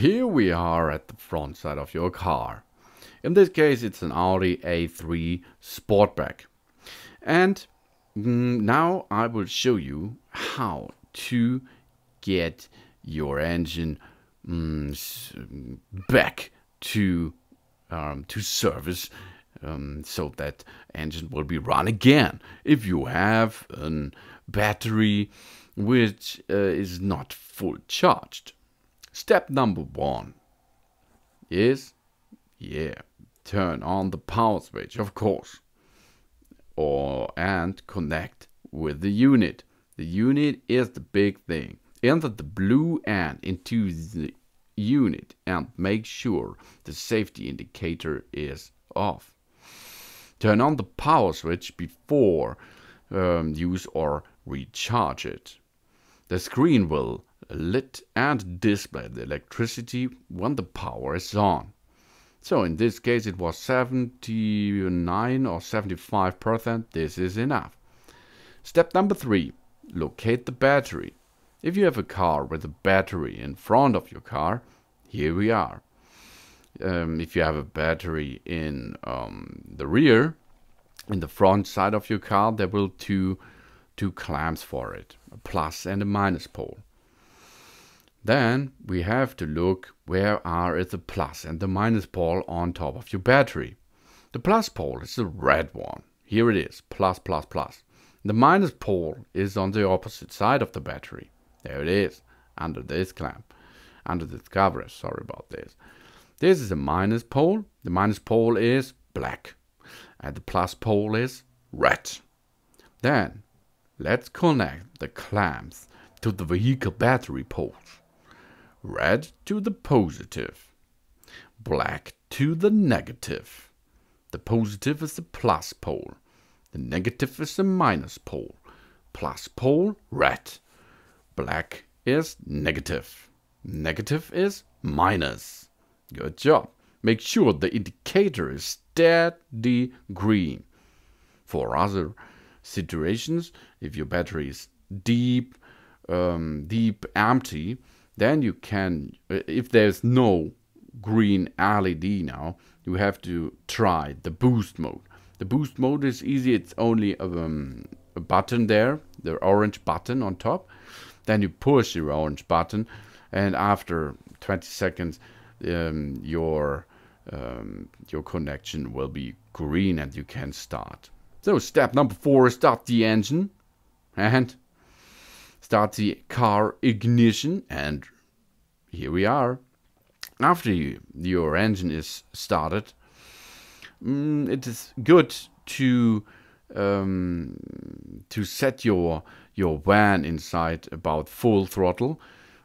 Here we are at the front side of your car. In this case, it's an Audi A3 Sportback. And mm, now I will show you how to get your engine um, back to um, to service um, so that engine will be run again if you have a battery which uh, is not full charged Step number one is, yeah, turn on the power switch, of course, or and connect with the unit. The unit is the big thing. Enter the blue end into the unit and make sure the safety indicator is off. Turn on the power switch before um, use or recharge it. The screen will lit and display the electricity when the power is on. So in this case it was 79 or 75%, this is enough. Step number 3. Locate the battery. If you have a car with a battery in front of your car, here we are. Um, if you have a battery in um, the rear, in the front side of your car, there will two, two clamps for it, a plus and a minus pole. Then we have to look where are is the plus and the minus pole on top of your battery. The plus pole is the red one. Here it is, plus, plus, plus. The minus pole is on the opposite side of the battery. There it is, under this clamp, under this cover, sorry about this. This is a minus pole. The minus pole is black, and the plus pole is red. Then, let's connect the clamps to the vehicle battery poles. Red to the positive. Black to the negative. The positive is the plus pole. The negative is the minus pole. Plus pole, red. Black is negative. Negative is minus. Good job. Make sure the indicator is steady green. For other situations, if your battery is deep, um, deep empty, then you can, uh, if there's no green LED now, you have to try the boost mode. The boost mode is easy, it's only a, um, a button there, the orange button on top. Then you push your orange button, and after 20 seconds, um, your um, your connection will be green and you can start. So step number four, start the engine and start the car ignition and here we are. After you, your engine is started, mm, it is good to um, to set your your van inside about full throttle,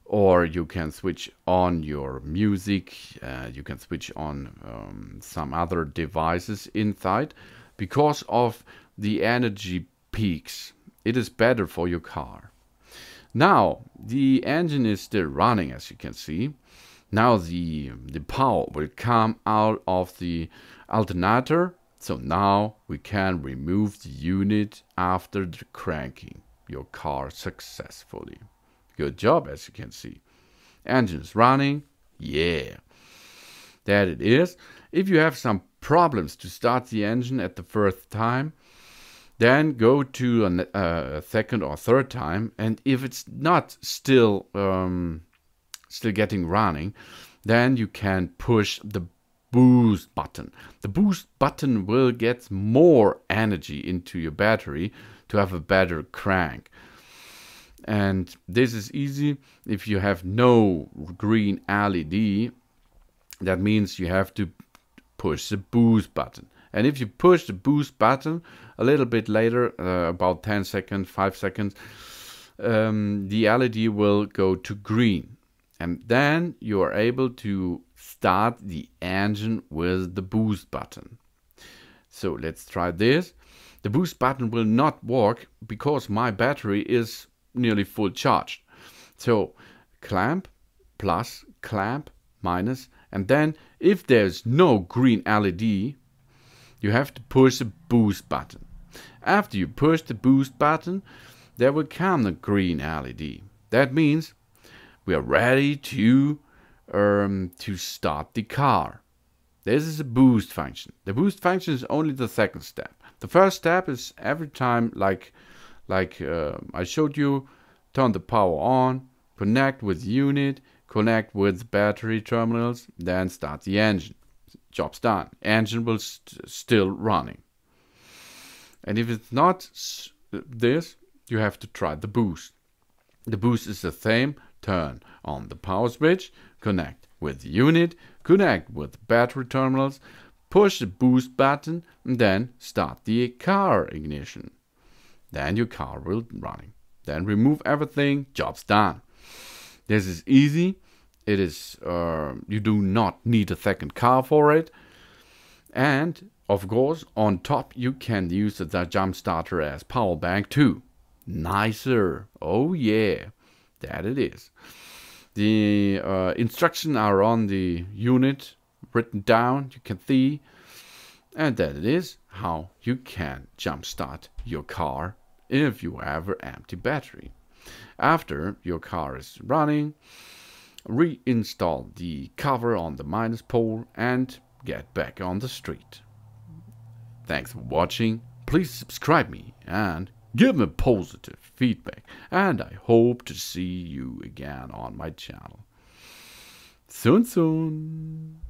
or you can switch on your music. Uh, you can switch on um, some other devices inside because of the energy peaks. It is better for your car. Now, the engine is still running, as you can see. Now the, the power will come out of the alternator. So now we can remove the unit after the cranking your car successfully. Good job, as you can see. Engine is running. Yeah. That it is. If you have some problems to start the engine at the first time, then go to a uh, second or third time, and if it's not still um, still getting running, then you can push the boost button. The boost button will get more energy into your battery to have a better crank. And this is easy if you have no green LED. That means you have to push the boost button. And if you push the boost button a little bit later, uh, about 10 seconds, 5 seconds, um, the LED will go to green. And then you are able to start the engine with the boost button. So let's try this. The boost button will not work because my battery is nearly full charged. So clamp plus clamp minus and then if there's no green LED you have to push the boost button. After you push the boost button, there will come the green LED. That means we are ready to um, to start the car. This is a boost function. The boost function is only the second step. The first step is every time, like like uh, I showed you, turn the power on, connect with unit, connect with battery terminals, then start the engine job's done. Engine will st still running. And if it's not this, you have to try the boost. The boost is the same. Turn on the power switch, connect with the unit, connect with battery terminals, push the boost button, and then start the car ignition. Then your car will running. Then remove everything, job's done. This is easy it is uh, you do not need a second car for it, and of course on top you can use the jump starter as power bank too. Nicer, oh yeah, that it is. The uh, instructions are on the unit written down. You can see, and that it is how you can jump start your car if you have an empty battery. After your car is running, reinstall the cover on the minus pole and get back on the street. Thanks for watching, please subscribe me and give me positive feedback and I hope to see you again on my channel. Soon soon!